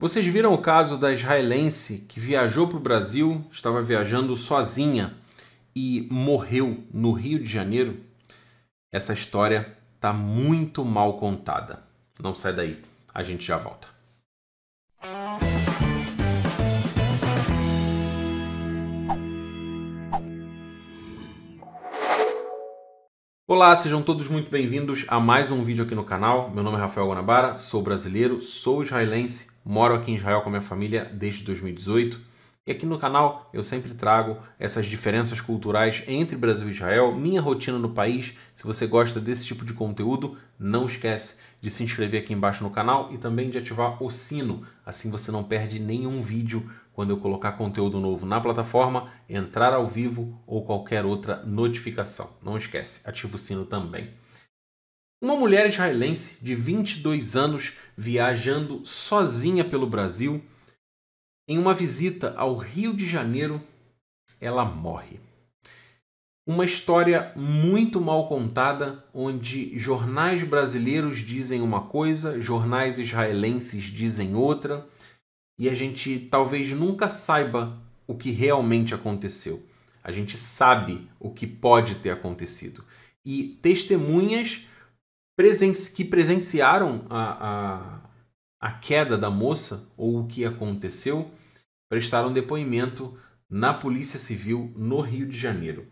Vocês viram o caso da israelense que viajou para o Brasil, estava viajando sozinha e morreu no Rio de Janeiro? Essa história está muito mal contada. Não sai daí, a gente já volta. Olá, sejam todos muito bem-vindos a mais um vídeo aqui no canal. Meu nome é Rafael Guanabara, sou brasileiro, sou israelense, moro aqui em Israel com a minha família desde 2018. E aqui no canal eu sempre trago essas diferenças culturais entre Brasil e Israel, minha rotina no país. Se você gosta desse tipo de conteúdo, não esquece de se inscrever aqui embaixo no canal e também de ativar o sino, assim você não perde nenhum vídeo quando eu colocar conteúdo novo na plataforma, entrar ao vivo ou qualquer outra notificação. Não esquece, ativa o sino também. Uma mulher israelense de 22 anos viajando sozinha pelo Brasil em uma visita ao Rio de Janeiro, ela morre. Uma história muito mal contada, onde jornais brasileiros dizem uma coisa, jornais israelenses dizem outra, e a gente talvez nunca saiba o que realmente aconteceu. A gente sabe o que pode ter acontecido. E testemunhas presen que presenciaram a, a, a queda da moça ou o que aconteceu prestaram depoimento na Polícia Civil no Rio de Janeiro.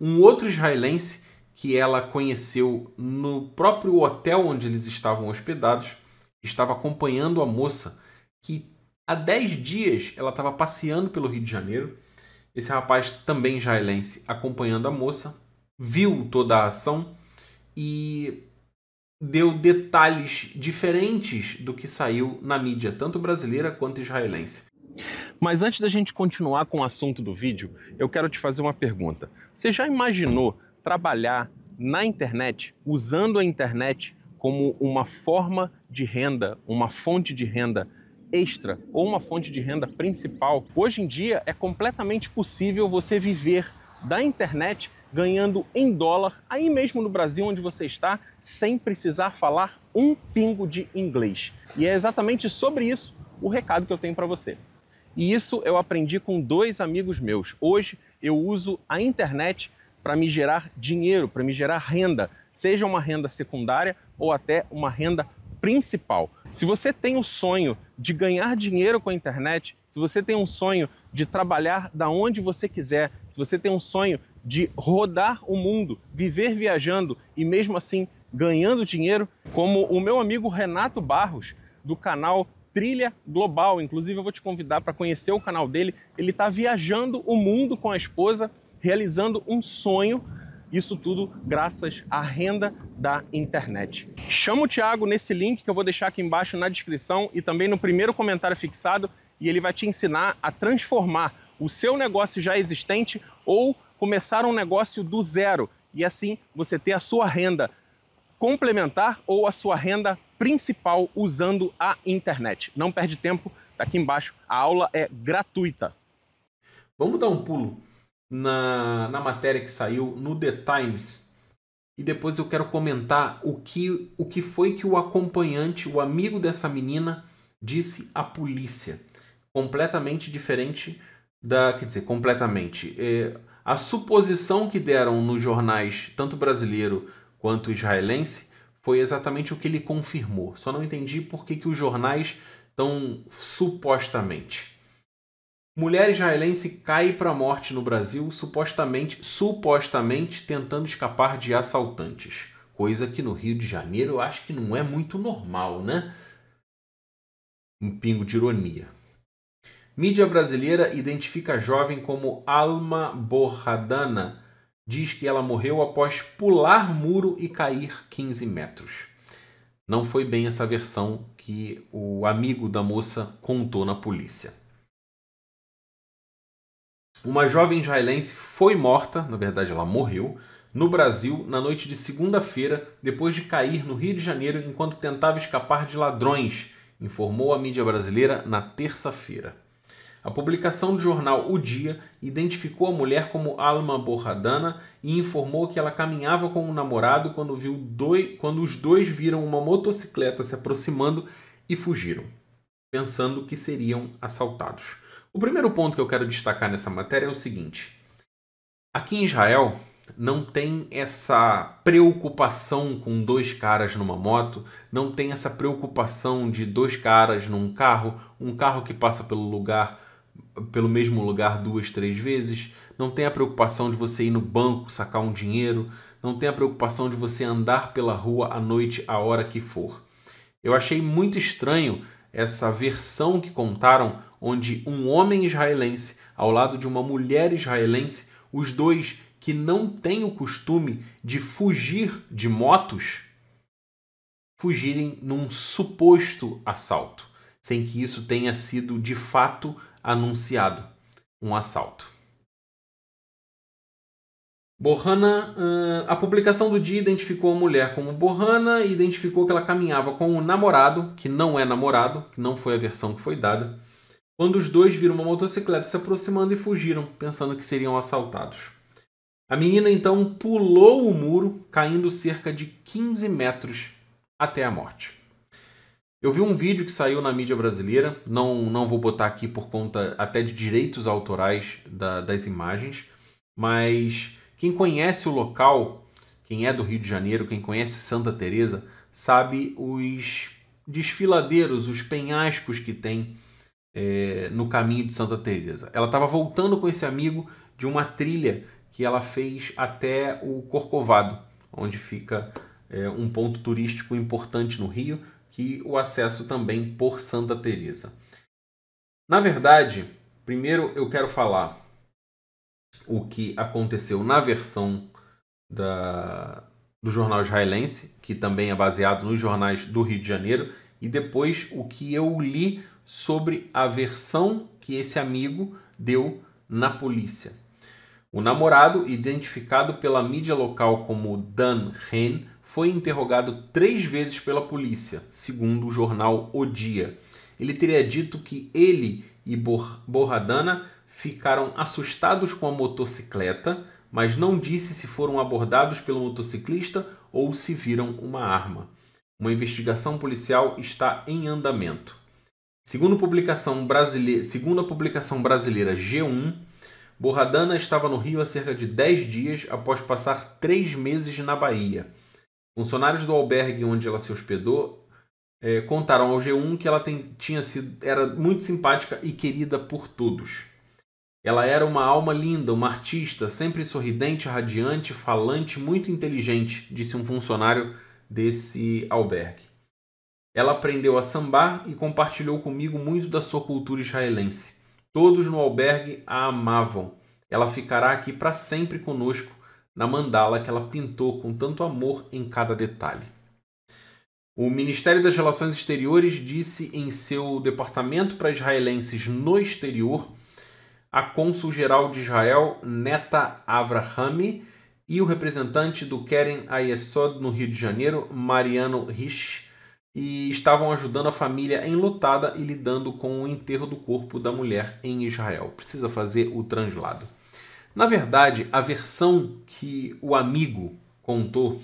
Um outro israelense que ela conheceu no próprio hotel onde eles estavam hospedados estava acompanhando a moça que há 10 dias ela estava passeando pelo Rio de Janeiro. Esse rapaz, também israelense, acompanhando a moça, viu toda a ação e deu detalhes diferentes do que saiu na mídia, tanto brasileira quanto israelense. Mas antes da gente continuar com o assunto do vídeo, eu quero te fazer uma pergunta. Você já imaginou trabalhar na internet, usando a internet como uma forma de renda, uma fonte de renda extra ou uma fonte de renda principal? Hoje em dia é completamente possível você viver da internet ganhando em dólar, aí mesmo no Brasil onde você está, sem precisar falar um pingo de inglês. E é exatamente sobre isso o recado que eu tenho para você. E isso eu aprendi com dois amigos meus. Hoje eu uso a internet para me gerar dinheiro, para me gerar renda, seja uma renda secundária ou até uma renda principal. Se você tem o sonho de ganhar dinheiro com a internet, se você tem um sonho de trabalhar da onde você quiser, se você tem um sonho de rodar o mundo, viver viajando e mesmo assim ganhando dinheiro, como o meu amigo Renato Barros, do canal trilha global. Inclusive, eu vou te convidar para conhecer o canal dele. Ele está viajando o mundo com a esposa, realizando um sonho. Isso tudo graças à renda da internet. Chama o Thiago nesse link que eu vou deixar aqui embaixo na descrição e também no primeiro comentário fixado e ele vai te ensinar a transformar o seu negócio já existente ou começar um negócio do zero e assim você ter a sua renda complementar ou a sua renda principal usando a internet. Não perde tempo, tá aqui embaixo. A aula é gratuita. Vamos dar um pulo na, na matéria que saiu no The Times. E depois eu quero comentar o que, o que foi que o acompanhante, o amigo dessa menina, disse à polícia. Completamente diferente da. Quer dizer, completamente. É, a suposição que deram nos jornais, tanto brasileiro quanto israelense, foi exatamente o que ele confirmou. Só não entendi por que, que os jornais estão supostamente. Mulher israelense cai para a morte no Brasil, supostamente, supostamente tentando escapar de assaltantes. Coisa que no Rio de Janeiro eu acho que não é muito normal, né? Um pingo de ironia. Mídia brasileira identifica a jovem como Alma Borradana, diz que ela morreu após pular muro e cair 15 metros. Não foi bem essa versão que o amigo da moça contou na polícia. Uma jovem israelense foi morta, na verdade ela morreu, no Brasil na noite de segunda-feira, depois de cair no Rio de Janeiro enquanto tentava escapar de ladrões, informou a mídia brasileira na terça-feira. A publicação do jornal O Dia identificou a mulher como Alma Borradana e informou que ela caminhava com o um namorado quando, viu dois, quando os dois viram uma motocicleta se aproximando e fugiram, pensando que seriam assaltados. O primeiro ponto que eu quero destacar nessa matéria é o seguinte: aqui em Israel não tem essa preocupação com dois caras numa moto, não tem essa preocupação de dois caras num carro, um carro que passa pelo lugar pelo mesmo lugar duas, três vezes, não tem a preocupação de você ir no banco sacar um dinheiro, não tem a preocupação de você andar pela rua à noite, a hora que for. Eu achei muito estranho essa versão que contaram, onde um homem israelense ao lado de uma mulher israelense, os dois que não têm o costume de fugir de motos, fugirem num suposto assalto, sem que isso tenha sido de fato anunciado um assalto. Borrana, uh, ah, a publicação do dia identificou a mulher como Bohana e identificou que ela caminhava com um namorado, que não é namorado, que não foi a versão que foi dada, quando os dois viram uma motocicleta se aproximando e fugiram, pensando que seriam assaltados. A menina então pulou o muro, caindo cerca de 15 metros até a morte. Eu vi um vídeo que saiu na mídia brasileira, não, não vou botar aqui por conta até de direitos autorais da, das imagens, mas quem conhece o local, quem é do Rio de Janeiro, quem conhece Santa Teresa, sabe os desfiladeiros, os penhascos que tem é, no caminho de Santa Teresa. Ela estava voltando com esse amigo de uma trilha que ela fez até o Corcovado, onde fica é, um ponto turístico importante no Rio, que o acesso também por Santa Teresa. Na verdade, primeiro eu quero falar o que aconteceu na versão da, do jornal israelense, que também é baseado nos jornais do Rio de Janeiro, e depois o que eu li sobre a versão que esse amigo deu na polícia. O namorado, identificado pela mídia local como Dan Ren, foi interrogado três vezes pela polícia, segundo o jornal O Dia. Ele teria dito que ele e Borradana ficaram assustados com a motocicleta, mas não disse se foram abordados pelo motociclista ou se viram uma arma. Uma investigação policial está em andamento. Segundo, publicação brasile... Segundo a publicação brasileira G1, Borradana estava no Rio há cerca de 10 dias após passar 3 meses na Bahia. Funcionários do albergue onde ela se hospedou é, contaram ao G1 que ela tem, tinha sido, era muito simpática e querida por todos. Ela era uma alma linda, uma artista, sempre sorridente, radiante, falante, muito inteligente, disse um funcionário desse albergue. Ela aprendeu a sambar e compartilhou comigo muito da sua cultura israelense. Todos no albergue a amavam. Ela ficará aqui para sempre conosco na mandala que ela pintou com tanto amor em cada detalhe. O Ministério das Relações Exteriores disse em seu departamento para israelenses no exterior a cônsul-geral de Israel, Neta Avrahami, e o representante do Keren Ayesod no Rio de Janeiro, Mariano Rich, e estavam ajudando a família enlutada e lidando com o enterro do corpo da mulher em Israel. Precisa fazer o translado. Na verdade, a versão que o amigo contou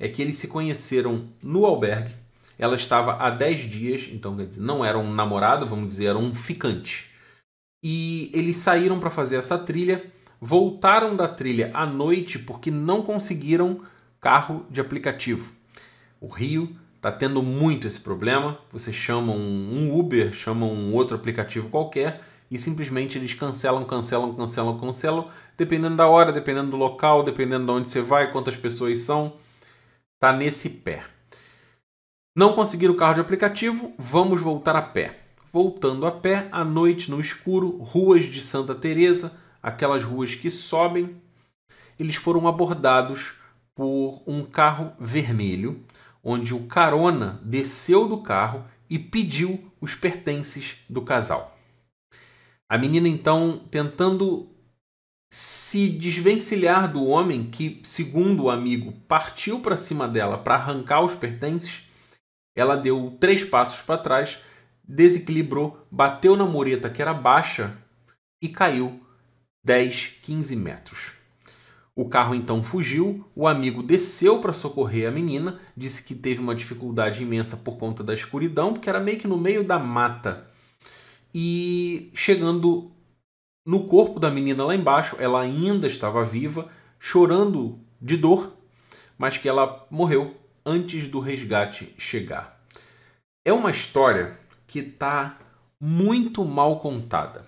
é que eles se conheceram no albergue. Ela estava há 10 dias, então quer dizer, não era um namorado, vamos dizer, era um ficante. E eles saíram para fazer essa trilha, voltaram da trilha à noite porque não conseguiram carro de aplicativo. O rio está tendo muito esse problema. Você chama um, um Uber, chama um outro aplicativo qualquer e simplesmente eles cancelam, cancelam, cancelam, cancelam, dependendo da hora, dependendo do local, dependendo de onde você vai, quantas pessoas são. Tá nesse pé. Não conseguiram o carro de aplicativo, vamos voltar a pé. Voltando a pé, à noite no escuro, ruas de Santa Teresa, aquelas ruas que sobem, eles foram abordados por um carro vermelho onde o carona desceu do carro e pediu os pertences do casal. A menina então tentando se desvencilhar do homem que, segundo o amigo, partiu para cima dela para arrancar os pertences, ela deu três passos para trás, desequilibrou, bateu na mureta que era baixa e caiu 10, 15 metros. O carro então fugiu, o amigo desceu para socorrer a menina, disse que teve uma dificuldade imensa por conta da escuridão, porque era meio que no meio da mata. E chegando no corpo da menina lá embaixo, ela ainda estava viva, chorando de dor, mas que ela morreu antes do resgate chegar. É uma história que está muito mal contada.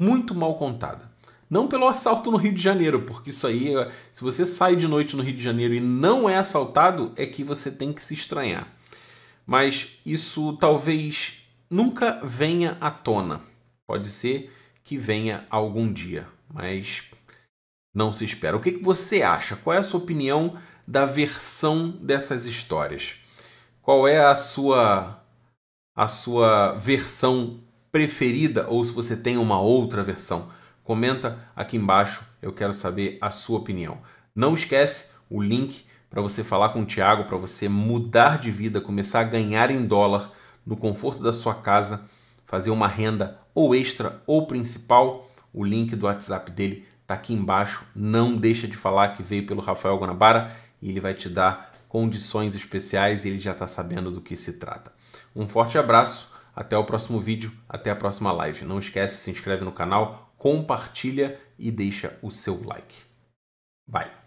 Muito mal contada. Não pelo assalto no Rio de Janeiro, porque isso aí, se você sai de noite no Rio de Janeiro e não é assaltado, é que você tem que se estranhar. Mas isso talvez nunca venha à tona. Pode ser que venha algum dia, mas não se espera. O que, você acha? Qual é a sua opinião da versão dessas histórias? Qual é a sua a sua versão preferida ou se você tem uma outra versão? Comenta aqui embaixo, eu quero saber a sua opinião. Não esquece o link para você falar com o Thiago, para você mudar de vida, começar a ganhar em dólar no conforto da sua casa, fazer uma renda ou extra ou principal. O link do WhatsApp dele está aqui embaixo. Não deixa de falar que veio pelo Rafael Guanabara e ele vai te dar condições especiais e ele já está sabendo do que se trata. Um forte abraço, até o próximo vídeo, até a próxima live. Não esquece, se inscreve no canal, compartilha e deixa o seu like. Bye!